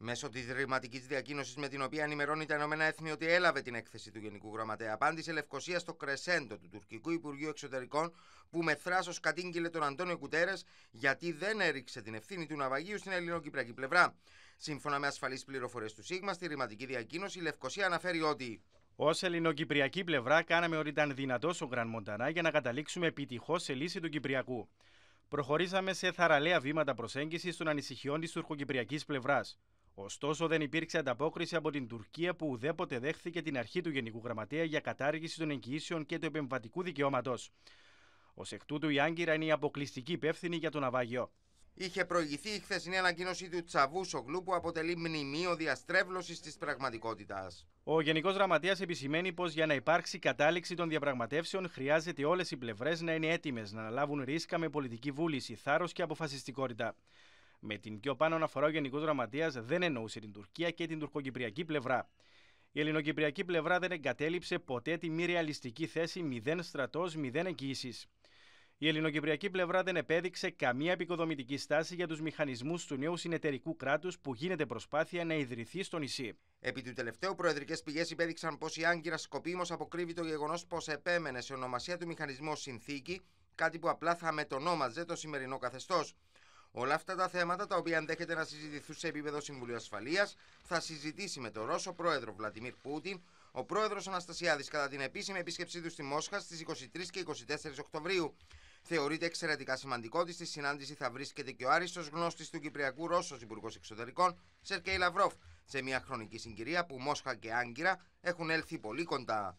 Μέσω της ρηματικής διακοίνωσης με την οποία ενημερώνει τα Ηνωμένα Έθνη ότι έλαβε την έκθεση του Γενικού Γραμματέα, απάντησε Λευκοσία στο κρεσέντο του τουρκικού Υπουργείου Εξωτερικών, που με θράσος κατήγγειλε τον Αντώνιο Κουτέρες γιατί δεν έριξε την ευθύνη του ναυαγίου στην ελληνοκυπριακή πλευρά. Σύμφωνα με ασφαλείς πληροφορίες του ΣΥΓΜΑ, στη ρηματική διακοίνωση, η Λευκοσία αναφέρει ότι. Ως ελληνοκυπριακή πλευρά, κάναμε ό,τι ήταν δυνατό ο Γκραν Μοντανά για να καταλήξουμε επιτυχώς σε λύση του Κυπριακού. Προχωρήσαμε σε θαραλέα βήματα προσέγγισης των ανησυχιών της τουρκοκυπριακής πλευράς. Ωστόσο, δεν υπήρξε ανταπόκριση από την Τουρκία που ουδέποτε δέχθηκε την αρχή του Γενικού Γραμματέα για κατάργηση των εγγυήσεων και του επεμβατικού δικαιώματος. Ως εκ τούτου, η Άγκυρα είναι η αποκλειστική υπεύθυνη για το ναυάγιο. Είχε προηγηθεί η χθεσινή ανακοίνωση του Τσαβού Σογλού που αποτελεί μνημείο διαστρέβλωσης της πραγματικότητας. Ο Γενικός Γραμματέας επισημαίνει πως για να υπάρξει κατάληξη των διαπραγματεύσεων χρειάζεται όλες οι πλευρές να είναι έτοιμες να αναλάβουν ρίσκα με πολιτική βούληση, θάρρος και αποφασιστικότητα. Με την πιο πάνω αναφορά ο Γενικός Γραμματέας δεν εννοούσε την Τουρκία και την τουρκοκυπριακή πλευρά. Η ελληνοκυπριακή πλευρά δεν εγκατέλειψε ποτέ τη μη ρεαλιστική θέση μηδέν στρατός, μηδέν εγγύησης. Η ελληνοκυπριακή πλευρά δεν επέδειξε καμία επικοδομητική στάση για τους μηχανισμούς του νέου συνεταιρικού κράτους που γίνεται προσπάθεια να ιδρυθεί στο νησί. Επί του τελευταίου, προεδρικές πηγές υπέδειξαν πως η Άγκυρας σκοπίμως αποκρύβει το γεγονός πως επέμενε σε ονομασία του μηχανισμού συνθήκη, κάτι που απλά θα μετονόμαζε το σημερινό καθεστώς. Όλα αυτά τα θέματα, τα οποία ενδέχεται να συζητηθούν σε επίπεδο Συμβουλίου Ασφαλείας, θα συζητήσει με τον Ρώσο πρόεδρο Βλαντιμίρ Πούτιν ο πρόεδρος Αναστασιάδης κατά την επίσημη επίσκεψή του στη Μόσχα στις 23 και 24 Οκτωβρίου. Θεωρείται εξαιρετικά σημαντικό ότι στη συνάντηση θα βρίσκεται και ο άριστος γνώστης του Κυπριακού Ρώσος Υπουργός Εξωτερικών, Σερκέι Λαυρόφ, σε μια χρονική συγκυρία που Μόσχα και Άγκυρα έχουν έλθει πολύ κοντά.